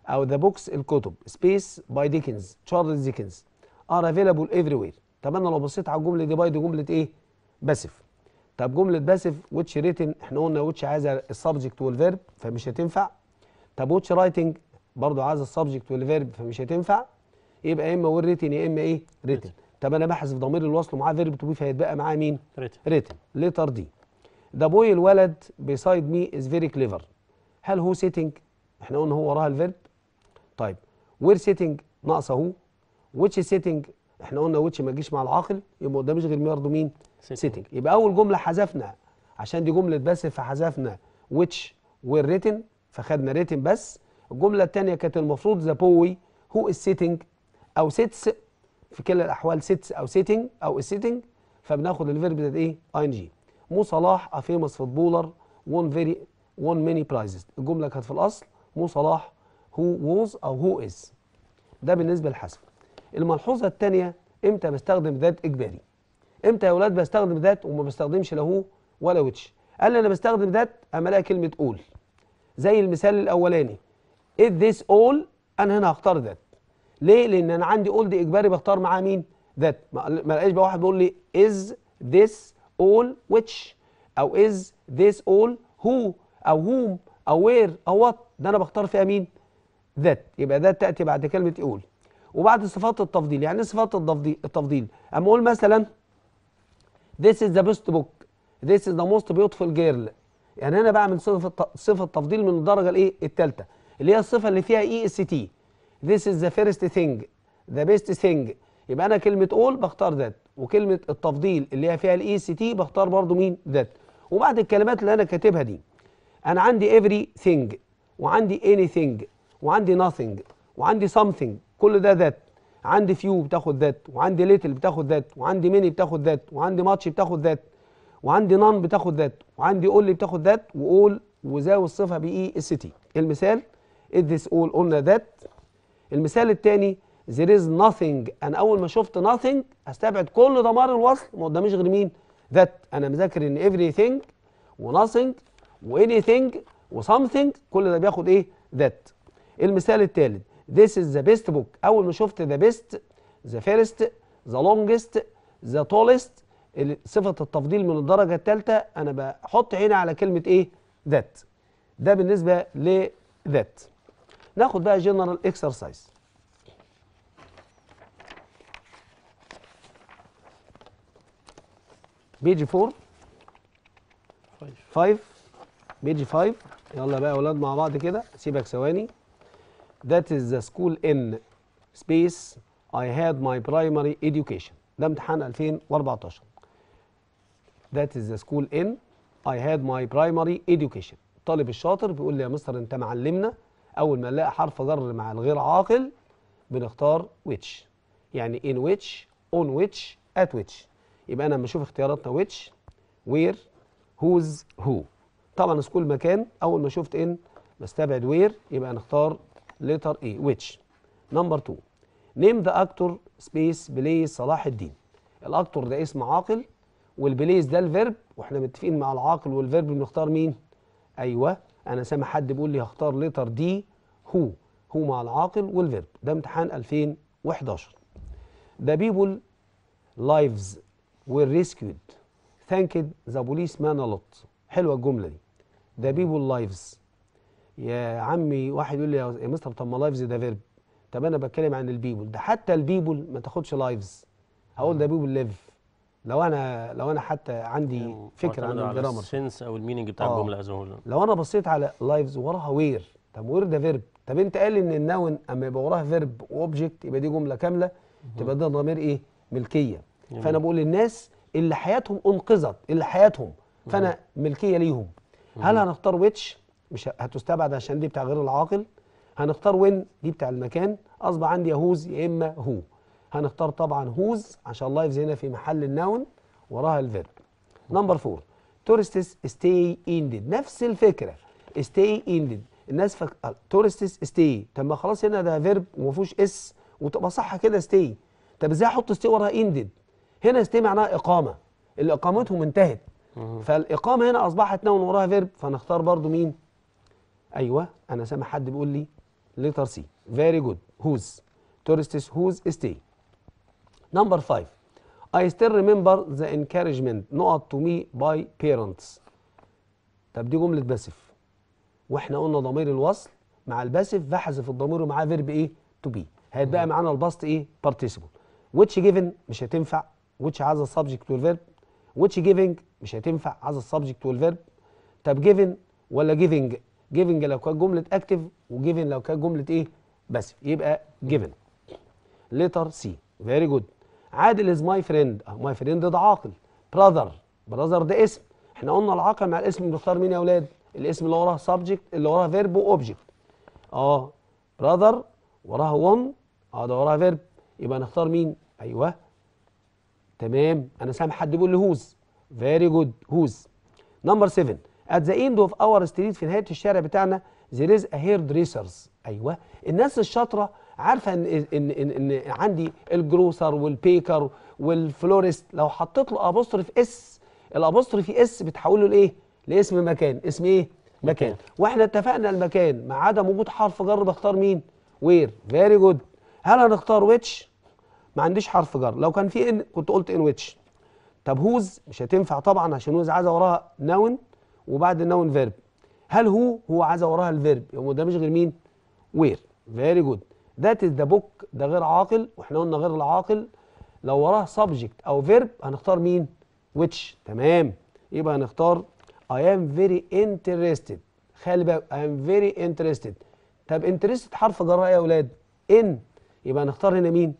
او ذا بوكس الكتب سبيس باي ديكنز تشارلز ديكنز ار افيلابل افري وير طب انا لو بصيت على الجمله دي باي دي جمله ايه باسف طب جمله باسف ويتش ريتن احنا قلنا ويتش عايز السبجكت والفيرب فمش هتنفع طب ويتش رايتنج برضو عايز السبجكت والفيرب فمش هتنفع يبقى يا اما وير ريتن يا اما ايه ريتن طب انا بحذف ضمير الوصل ومعاه فيرب تو بي فهيتبقى معاه مين ريتن ريتن ليتر دي ذا بوي الولد بيسايد مي از فيري كليفر هل هو سيتنج احنا قلنا هو وراها الفيرب طيب وير سيتنج ناقصه هو ويتش سيتنج احنا قلنا ويتش ما تجيش مع العاقل يبقى مش غير برضه مين سيتنج يبقى اول جمله حذفنا عشان دي جمله بس فحذفنا ويتش وير ريتن فخدنا ريتن بس الجمله الثانيه كانت المفروض ذا بوي هو السيتنج او سيتس في كلا الاحوال سيتس او سيتنج او السيتنج فبناخد الفيرب ده ايه اي ان جي مو صلاح ا فيموس فوتبولر وون فيري وون ميني برايزز الجمله كانت في الاصل مو صلاح هو ووز او هو از ده بالنسبه للحذف الملحوظه الثانيه امتى بستخدم ذات اجباري امتى يا اولاد بستخدم ذات وما بستخدمش لا هو ولا ويتش قال لي انا بستخدم ذات اما الاقي كلمه اول زي المثال الاولاني اذ ذس اول انا هنا هختار ذات ليه لان انا عندي اولد اجباري بختار معاه مين ذات ما الاقيش بقى واحد بيقول لي از ذس all which أو is this all who أو whom أو where أو what ده أنا بختار فيها مين that يبقى that تأتي بعد كلمة all وبعد صفات التفضيل يعني إيه صفات التفضيل أما أقول مثلا this is the best book this is the most beautiful girl يعني أنا بعمل صفة صفة تفضيل من الدرجة الإيه الثالثة اللي هي الصفة اللي فيها إي اس تي this is the first thing the best thing يبقى أنا كلمة all بختار that وكلمه التفضيل اللي هي فيها الاي سي e تي بختار برضو مين ذات وبعد الكلمات اللي انا كاتبها دي انا عندي افري ثينج وعندي anything وعندي nothing وعندي something كل ده ذات عندي فيو بتاخد ذات وعندي ليتل بتاخد ذات وعندي ميني بتاخد ذات وعندي ماتش بتاخد ذات وعندي نان بتاخد ذات وعندي اول بتاخد ذات واول وزاوي الصفه باي اس تي المثال is اول قلنا ذات المثال الثاني there is nothing انا اول ما شفت nothing هستبعد كل ضمائر الوصل ما قداميش غير مين that انا مذاكر ان everything و nothing و anything و something كل ده بياخد ايه that المثال التالت this is the best book اول ما شفت the best the first the longest the tallest صفة التفضيل من الدرجة التالتة انا بحط عيني على كلمة ايه that ده بالنسبة ل that ناخد بقى general exercise بيجي 4 5 بيجي 5 يلا بقى يا ولاد مع بعض كده سيبك ثواني That is the school in space I had my primary education ده امتحان 2014 That is the school in I had my primary education الطالب الشاطر بيقول لي يا مستر انت معلمنا اول ما نلاقي حرف جر مع الغير عاقل بنختار which يعني in which on which at which يبقى انا لما اشوف اختياراتنا ويتش وير هوز هو طبعا سكول مكان اول ما شفت ان بستبعد وير يبقى نختار ليتر اي ويتش نمبر 2 نيم ذا اكتور سبيس بليز صلاح الدين الاكتور ده اسم عاقل والبليز ده الفيرب واحنا متفقين مع العاقل والفيرب بنختار مين ايوه انا سامع حد بيقول لي هختار ليتر دي هو هو مع العاقل والفيرب ده امتحان 2011 ده بيبول لايفز والريسكيود ثانكد ذا بوليس مان لوت حلوه الجمله دي ذا بيبول لايفز يا عمي واحد يقول لي يا مستر طب ما لايفز ده فيرب طب انا بتكلم عن البيبول ده حتى البيبول ما تاخدش لايفز هقول ذا بيبول ليف لو انا لو انا حتى عندي يعني فكره عن الجرامر السنس او الميننج بتاع الجمله آه. زي لو انا بصيت على لايفز وراها وير طب وير ده فيرب طب انت قال ان النون اما يبقى وراها فيرب اوبجكت يبقى دي جمله كامله تبقى ده ضمير ايه ملكيه فانا بقول للناس اللي حياتهم انقذت اللي حياتهم فانا مم. ملكيه ليهم مم. هل هنختار ويتش مش هتستبعد عشان دي بتاع غير العاقل هنختار وين دي بتاع المكان اصبح عندي هوز يا اما هو هنختار طبعا هوز عشان لايفز هنا في محل النون وراها الفيرب نمبر فور تورستس ستي اندد نفس الفكره ستي اندد الناس فك... تورستس آه، ستي طب ما خلاص هنا ده فيرب وما فيهوش اس وتبقى صح كده ستي طب ازاي احط ستي وراها اندد هنا استي معناها إقامة اللي إقامتهم انتهت فالإقامة هنا أصبحت نون وراها فيرب فنختار برضو مين أيوة أنا سامع حد بيقول لي ليتر سي فيري جود هوز تورستس هوز استي نمبر 5 I still remember the encouragement not to me by parents طب دي جملة باسف واحنا قلنا ضمير الوصل مع الباسف بحذف الضمير ومعاه فيرب ايه تو بي هيتبقى معانا البسط ايه بارتيسيبل ويتش جيفن مش هتنفع which has a subject والفيرب which giving مش هتنفع has a subject والفيرب طب given ولا giving giving لو كانت جملة active وgiven لو كانت جملة ايه بس يبقى given letter C very good عادل is my friend my friend ده عاقل brother brother ده اسم احنا قلنا العاقل مع الاسم بنختار مين يا اولاد الاسم اللي وراه subject اللي وراه verb object اه brother وراها one اه ده وراها verb يبقى نختار مين ايوه تمام انا سامع حد بيقول لي هوز فيري جود هوز نمبر 7 ات ذا اند اوف اور ستريت في نهايه الشارع بتاعنا ذير از هير دريسرز ايوه الناس الشاطره عارفه ان ان ان, إن عندي الجروسر والبيكر والفلورست لو حطيت له ابوستروف اس الابوستروف اس بتحوله لايه؟ لاسم مكان اسم ايه؟ مكان واحنا اتفقنا المكان ما عدا وجود حرف جر بختار مين؟ وير فيري جود هل هنختار ويتش؟ ما عنديش حرف جر لو كان في ان كنت قلت ان ويتش طب هوز مش هتنفع طبعا عشان هوز عايزه وراها ناون وبعد الناون فيرب هل هو هو عايزه وراها الفيرب يبقى ده مش غير مين وير فيري جود ذات از ذا بوك ده غير عاقل واحنا قلنا غير العاقل لو وراه سبجكت او فيرب هنختار مين ويتش تمام يبقى هنختار اي ام فيري انتريستد خلي بالك اي ام فيري انتريستد طب انتريستد حرف جر ايه يا اولاد ان يبقى هنختار هنا مين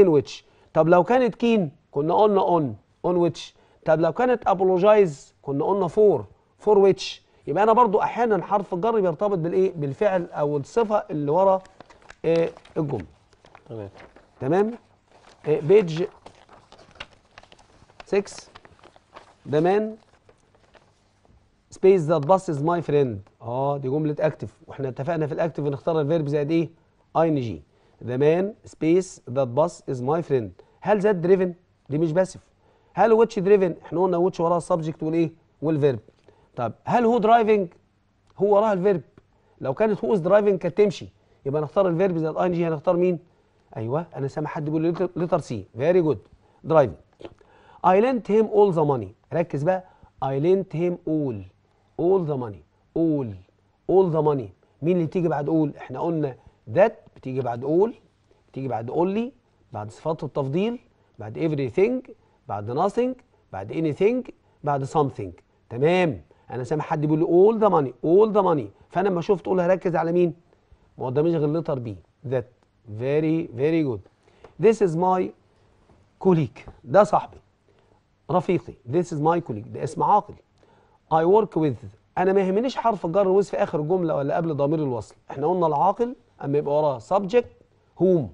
ان ويتش طب لو كانت كين كنا قلنا اون اون ويتش طب لو كانت ابولوجايز كنا قلنا فور فور ويتش يبقى انا برضو احيانا حرف الجر بيرتبط بالايه بالفعل او الصفه اللي ورا إيه الجمله تمام تمام إيه بيج 6 ذا مان سبيس ذات باس از ماي فريند اه دي جمله اكتف واحنا اتفقنا في الاكتف نختار الفيرب زائد ايه اي ان جي ذا مان سبيس ذات باس از ماي فريند هل ذات دريفن دي مش باسف هل ويتش دريفن احنا قلنا ويتش وراها السبجكت والايه والفيرب طب هل هو درايفنج هو وراها الفيرب لو كانت هو از درايفنج كانت تمشي يبقى نختار الفيرب زي الاي ان جي هنختار مين ايوه انا سامع حد بيقول لي لتر سي فيري جود درايفنج اي لنت هيم اول ذا ماني ركز بقى اي لنت هيم اول اول ذا ماني اول اول ذا ماني مين اللي تيجي بعد اول احنا قلنا ذات بتيجي بعد اول بتيجي بعد اونلي بعد صفات التفضيل بعد everything بعد nothing بعد anything بعد something تمام انا سامع حد بيقول لي all the money all the money فانا لما اشوف تقول هركز على مين؟ ما قداميش غير لتر بي ذات فيري فيري جود This is my colleague ده صاحبي رفيقي This is my colleague ده اسم عاقل I work with أنا ما يهمنيش حرف الجر والوز في آخر الجملة ولا قبل ضمير الوصل احنا قلنا العاقل اما يبقى وراها سبجكت هوم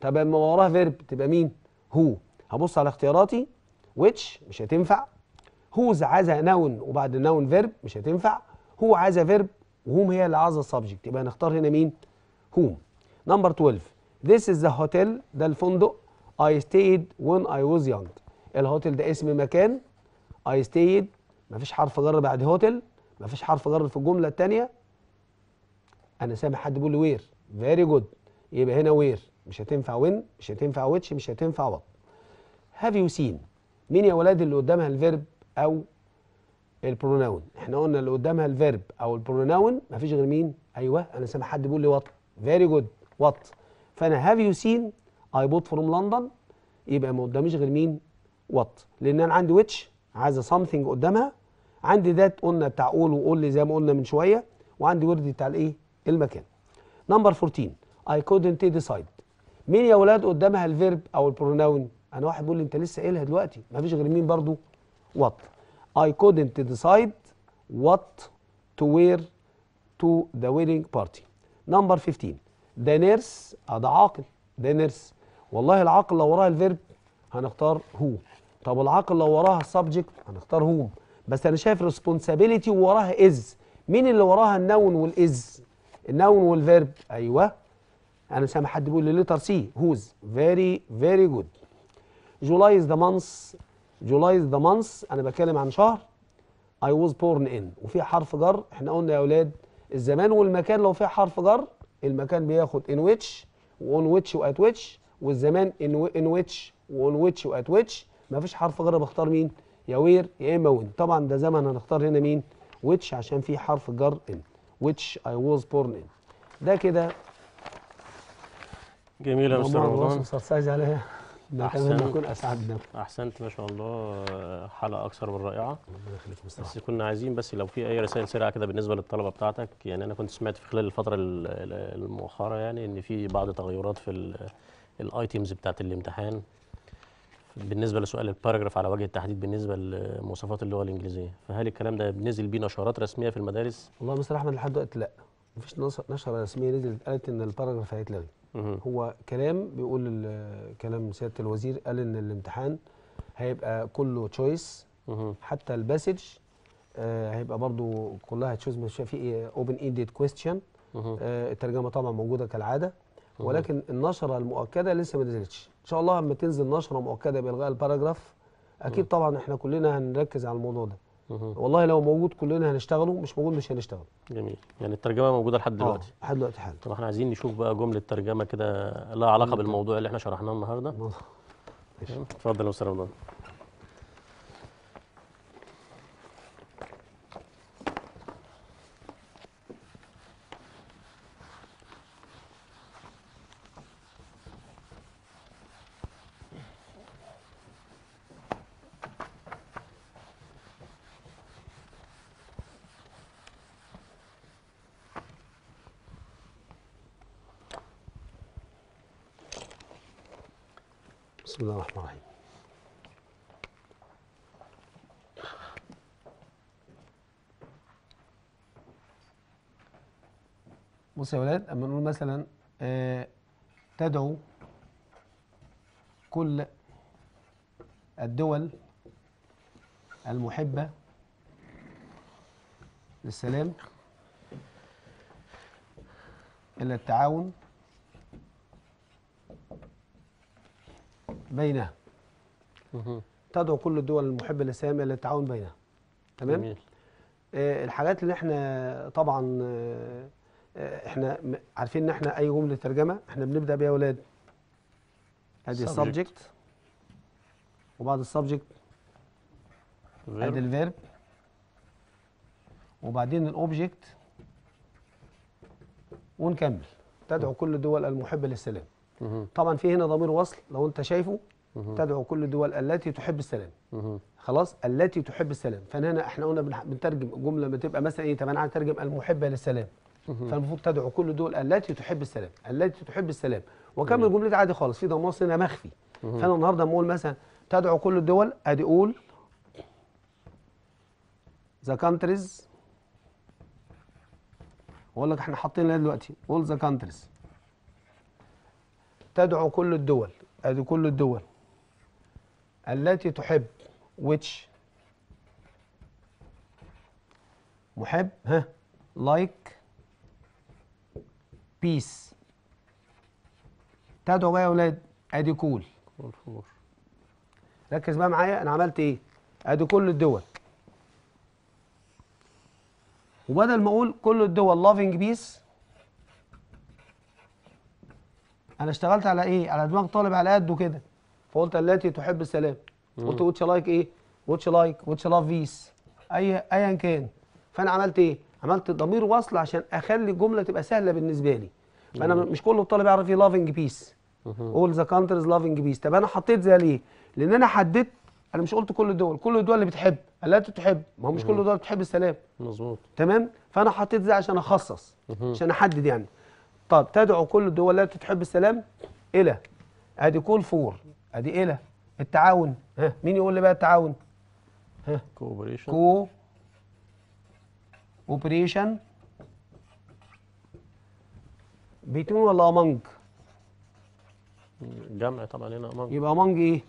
طب اما وراها فيرب تبقى مين هو هبص على اختياراتي ويتش مش هتنفع هوز عايزه ناون وبعد noun فيرب مش هتنفع هو عايزه فيرب وهم هي اللي عايزه سبجكت يبقى هنختار هنا مين هوم نمبر 12 ذيس از ذا هوتيل ده الفندق اي ستيد وين اي ووز يونج الهوتيل ده اسم مكان اي stayed مفيش حرف جر بعد هوتيل مفيش حرف جر في الجمله الثانيه انا سامع حد بيقول لي وير فيري جود يبقى هنا وير مش هتنفع وين مش هتنفع ويتش مش هتنفع وات هاف يو سين مين يا ولاد اللي قدامها الفيرب او البروناون احنا قلنا اللي قدامها الفيرب او البروناون مفيش غير مين ايوه انا سامع حد بيقول لي وات فيري جود وات فانا هاف يو سين اي بوت فروم لندن يبقى ما قداميش غير مين وات لان انا عندي ويتش عايزه سمثينج قدامها عندي ذات قلنا بتاع قول وقول زي ما قلنا من شويه وعندي ورد بتاع الايه المكان نمبر 14 I couldn't decide مين يا ولاد قدامها الفيرب او البروناون انا واحد بيقول لي انت لسه قايلها دلوقتي ما فيش غير مين برضو وات I couldn't decide what to wear to the ويدنج party نمبر 15 ذا نيرس ده عاقل ذا نيرس والله العاقل لو وراها الفيرب هنختار هو طب العاقل لو وراها السبجكت هنختار هو بس انا شايف ريسبونسابيلتي ووراها از مين اللي وراها النون والاز النون والفيرب ايوه انا سامع حد بيقول لي سي هوز فيري فيري جود جولاي از ذا مانث جولاي از ذا مانث انا بتكلم عن شهر اي ووز بورن ان وفي حرف جر احنا قلنا يا اولاد الزمان والمكان لو في حرف جر المكان بياخد ان ويتش وان ويتش وات ويتش والزمان ان ويتش وان ويتش وات ويتش مفيش حرف جر بختار مين يا وير يا اما وين طبعا ده زمن هنختار هنا مين ويتش عشان في حرف جر ان which I was born in ده كده جميل يا استاذ رمضان استاذ عليها نتمنى نكون اسعدنا احسنت ما شاء الله حلقه اكثر من رائعه ربنا يخليك مستر بس كنا عايزين بس لو في اي رسائل سريعه كده بالنسبه للطلبه بتاعتك يعني انا كنت سمعت في خلال الفتره المؤخره يعني ان في بعض تغيرات في الايتيمز بتاعت الامتحان بالنسبه لسؤال الباراجراف على وجه التحديد بالنسبه لمواصفات اللغه الانجليزيه فهل الكلام ده نزل بيه نشرات رسميه في المدارس والله مستر احمد لحد دلوقتي لا مفيش نشره رسميه نزلت قالت ان الباراجراف هيتلغي هو كلام بيقول كلام سياده الوزير قال ان الامتحان هيبقى كله تشويس حتى الباسج آه، هيبقى برضو كلها تشويس مش في اوبن ايديت كويستشن الترجمه طبعا موجوده كالعاده ولكن النشره المؤكده لسه ما نزلتش ان شاء الله لما تنزل نشره مؤكده بالغاء الباراجراف اكيد طبعا احنا كلنا هنركز على الموضوع ده والله لو موجود كلنا هنشتغله مش موجود مش هنشتغله جميل يعني الترجمه موجوده لحد آه، دلوقتي اه لحد دلوقتي حالا طب احنا عايزين نشوف بقى جمله ترجمه كده لها علاقه بالموضوع اللي احنا شرحناه النهارده ماشي اتفضل يا استاذ رمضان بسم الله الرحمن الرحيم بصوا يا ولاد اما نقول مثلا آه تدعو كل الدول المحبة للسلام إلى التعاون بينها تدعو كل الدول المحبة للسلام إلى التعاون بينها تمام؟ جميل. آه الحاجات اللي احنا طبعا آه, آه، احنا عارفين ان احنا اي جمله ترجمه احنا بنبدا بيها يا اولاد ادي السبجكت وبعد السبجكت ادي الفيرب وبعدين الاوبجكت ونكمل تدعو كل الدول المحبه للسلام طبعا في هنا ضمير وصل لو انت شايفه تدعو كل الدول التي تحب السلام خلاص التي تحب السلام فهنا احنا قلنا بنترجم جمله بتبقى مثلا ايه طب انا المحبه للسلام فالمفروض تدعو كل الدول التي تحب السلام التي تحب السلام واكمل جملتي عادي خالص في ضمير هنا مخفي فانا النهارده بقول مثلا تدعو كل الدول ادي قول ذا كانتريز واقول لك احنا حاطين لها دلوقتي قول the countries تدعو كل الدول ادي كل الدول التي تحب which محب ها لايك بيس تدعو بقى يا اولاد ادي كول ركز بقى معايا انا عملت ايه ادي كل الدول وبدل ما اقول كل الدول loving peace انا اشتغلت على ايه على دماغ طالب على قده كده فقلت التي تحب السلام قلت واتش لايك ايه واتش لايك واتش لاف فيس اي ايا كان فانا عملت ايه عملت ضمير وصل عشان اخلي الجمله تبقى سهله بالنسبه لي فانا مش كل الطالب يعرف ايه لافنج بيس اول ذا كانترز لافنج بيس طب انا حطيت زي ليه لان انا حددت انا مش قلت كل الدول كل الدول اللي بتحب التي تحب ما هو مش كل الدول بتحب السلام مظبوط تمام فانا حطيت زي عشان اخصص عشان احدد يعني طب تدعو كل الدول التي تحب السلام إلى أدي كول فور أدي إلى التعاون ها مين يقول لي بقى التعاون؟ ها كوبريشن كو اوبريشن بيتون ولا امانج جمع طبعا هنا امانج يبقى امانج ايه؟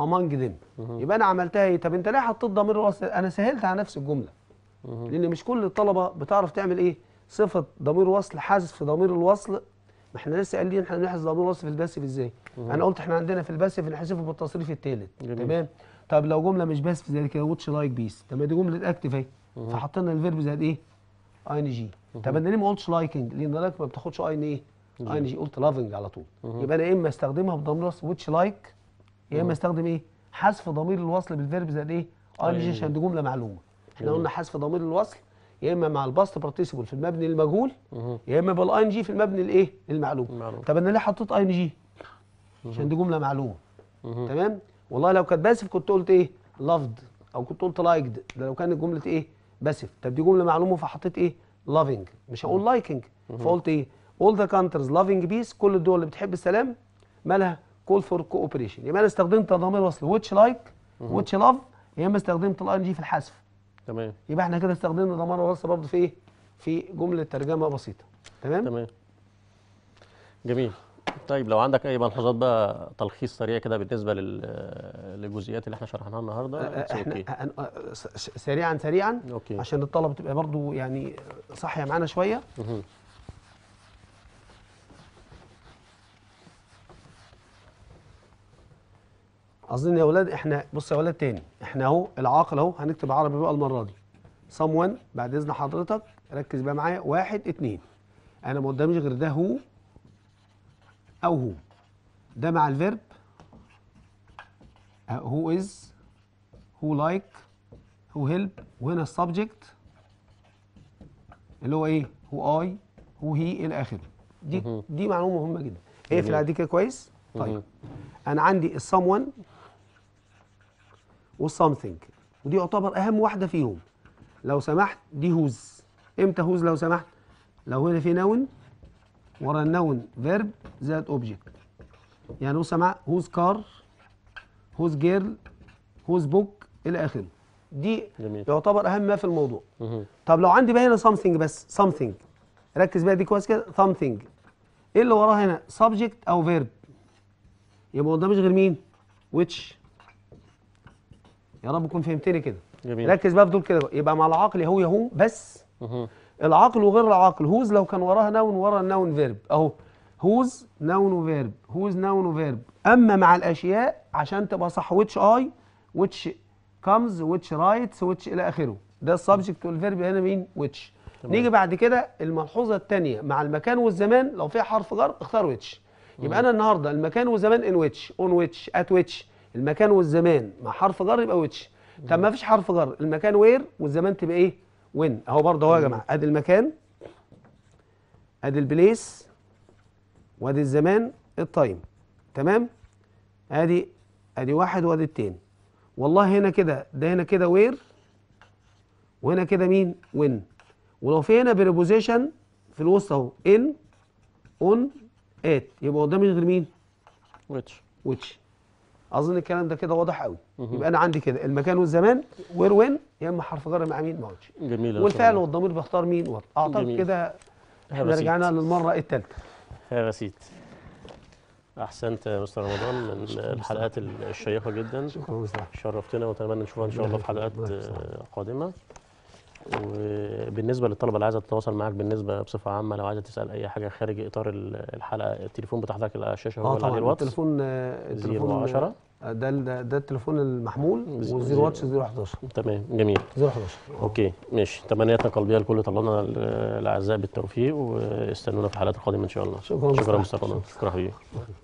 امانج آه، ذم يبقى انا عملتها ايه؟ طب انت ليه حطيت ضمير راس انا سهلت على نفس الجمله لان مش كل الطلبه بتعرف تعمل ايه؟ صفه ضمير وصل حذف ضمير الوصل ما احنا لسه قايلين احنا بنحذف ضمير الوصل في الباسف ازاي انا قلت احنا عندنا في الباسف نحذفه بالتصريف الثالث تمام طب لو جمله مش باسف زي كده واتش لايك بيس طب دي جمله اكتف اهي فحطينا الفيرب زائد ايه اي ان جي طب انا ليه ما قلتش لايكنج لان لايك ما بتاخدش اي ان ايه اي ان جي قلت لافنج على طول يبقى انا يا اما استخدمها بضمير الوصل واتش لايك يا اما استخدم ايه حذف ضمير الوصل بالفيرب زائد ايه اي ان جي عشان دي جمله معلومه احنا قلنا حذف ضمير الوصل يا اما مع الباست بارتيسيبل في المبني المجهول يا اما بالاي ان جي في المبني الايه المعلوم طب انا ليه حطيت اي ان جي عشان دي جمله معلومه تمام والله لو كانت باسف كنت قلت ايه لافد او كنت قلت لايكد ده لو كانت جمله ايه باسف طب دي جمله معلومه فحطيت ايه لافينج مش هقول لايكينج فقلت ايه اول ذا كانترز لافينج بيس كل الدول اللي بتحب السلام مالها فور كووبريشن يا اما انا استخدمت ضمير وصل ويتش لايك ويتش لاف يا اما استخدمت الاي ان جي في الحذف تمام يبقى احنا كده استخدمنا ضمان وراثه برضه في ايه؟ في جمله ترجمه بسيطه تمام؟ تمام جميل طيب لو عندك اي ملحوظات بقى تلخيص سريع كده بالنسبه للجزئيات اللي احنا شرحناها النهارده أه، أه، احنا أه، سريعا سريعا أوكي. عشان الطلبه تبقى برضو يعني صاحيه معانا شويه قصدي يا ولاد احنا بص يا ولاد تاني احنا اهو العاقل اهو هنكتب عربي بقى المره دي someone بعد اذن حضرتك ركز بقى معايا واحد اتنين انا ما قداميش غير ده هو او هو ده مع الفيرب أه، هو از هو لايك هو هيلب وهنا السبجكت اللي هو ايه هو اي هو هي الى اخره دي دي معلومه مهمه جدا اقفل إيه على دي كده كويس طيب انا عندي السام 1 والسامثينج ودي يعتبر اهم واحده فيهم لو سمحت دي هوز امتى هوز لو سمحت لو هنا في نون ورا النون فيرب زائد اوبجكت يعني هوز سمع هوز كار هوز جيرل هوز بوك الى اخره دي جميل. يعتبر اهم ما في الموضوع مه. طب لو عندي بقى هنا سامثينج بس سامثينج ركز بقى دي كويس كده سامثينج ايه اللي وراه هنا سبجكت او فيرب يبقى مش غير مين ويتش يا رب تكون فهمتني كده جميل. ركز بقى في دول كده يبقى مع العقل هو يهو بس مه. العقل وغير العقل هوز لو كان وراها نون ورا النون فيرب اهو هوز نون وفيرب هوز نون وفيرب اما مع الاشياء عشان تبقى صح ويتش اي ويتش كمز ويتش رايتس ويتش الى اخره ده السبجكت والفيرب هنا مين ويتش نيجي بعد كده الملحوظه الثانيه مع المكان والزمان لو فيها حرف جر اختار ويتش يبقى انا النهارده المكان والزمان ان ويتش اون ويتش ات ويتش المكان والزمان مع حرف جر يبقى ويتش طب ما فيش حرف جر المكان وير والزمان تبقى ايه وين اهو برضه اهو يا جماعه ادي المكان ادي البليس وادي الزمان التايم تمام ادي ادي واحد وادي اتنين والله هنا كده ده هنا كده وير وهنا كده مين وين ولو في هنا بريبوزيشن في الوسط اهو ان اون ات يبقى قدامي غير مين ويتش ويتش اظن الكلام ده كده واضح قوي يبقى انا عندي كده المكان والزمان وير وين يا اما حرف جر مع مين ما قلتش جميل والفعل والضمير بيختار مين اعتقد كده احنا رجعنا للمره الثالثه يا بسيط احسنت يا مستر رمضان من الحلقات الشيقه جدا شكرا شرفتنا واتمنى نشوفها ان شاء الله في حلقات قادمه وبالنسبه للطلبه اللي عايزه تتواصل معاك بالنسبه بصفه عامه لو عايزه تسال اي حاجه خارج اطار الحلقه التليفون بتاع حضرتك على الشاشه هو اللي عليه الواتس التليفون آه، التليفون 10 آه، ده ده التليفون المحمول وزيرو واتش 011 تمام جميل 011 اوكي ماشي تمنياتنا قلبيه لكل طلابنا الاعزاء بالتوفيق واستنونا في الحلقات القادمه ان شاء الله شكرا شكرا مستر شكرا حبيبي